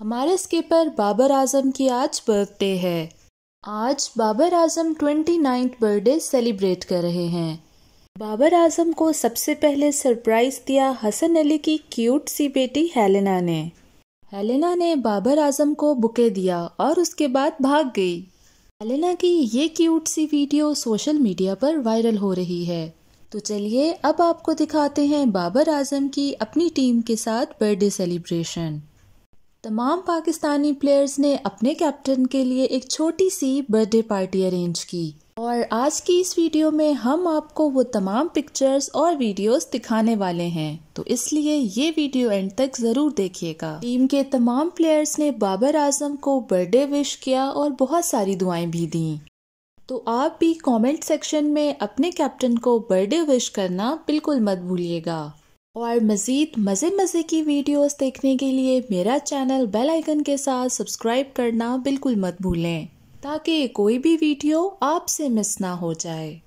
हमारे स्कीपर बाबर आजम की आज बर्थडे है आज Babar Azam twenty ninth birthday celebrate कर रहे हैं बाबर आजम को सबसे पहले सरप्राइज़ दिया हसन अली की क्यूट सी बेटी हेलेना ने हेलेना ने बाबर आजम को बुके दिया और उसके बाद भाग गई हेलेना की ये क्यूट सी वीडियो सोशल मीडिया पर वायरल हो रही है तो चलिए अब आपको दिखाते हैं बाबर आजम की अपनी टीम के साथ बर्थडे सेलिब्रेशन तमाम पाकिस्तानी प्लेयर्स ने अपने कैप्टन के लिए एक छोटी सी बर्थडे पार्टी अरेंज की और आज की इस वीडियो में हम आपको वो तमाम पिक्चर्स और वीडियोस दिखाने वाले हैं तो इसलिए ये वीडियो एंड तक ज़रूर देखिएगा टीम के तमाम प्लेयर्स ने बाबर आजम को बर्थडे विश किया और बहुत सारी दुआएं भी दी तो आप भी कमेंट सेक्शन में अपने कैप्टन को बर्थडे विश करना बिल्कुल मत भूलिएगा और मज़ीद मज़े मज़े की वीडियोस देखने के लिए मेरा चैनल बेल आइकन के साथ सब्सक्राइब करना बिल्कुल मत भूलें ताकि कोई भी वीडियो आपसे मिस ना हो जाए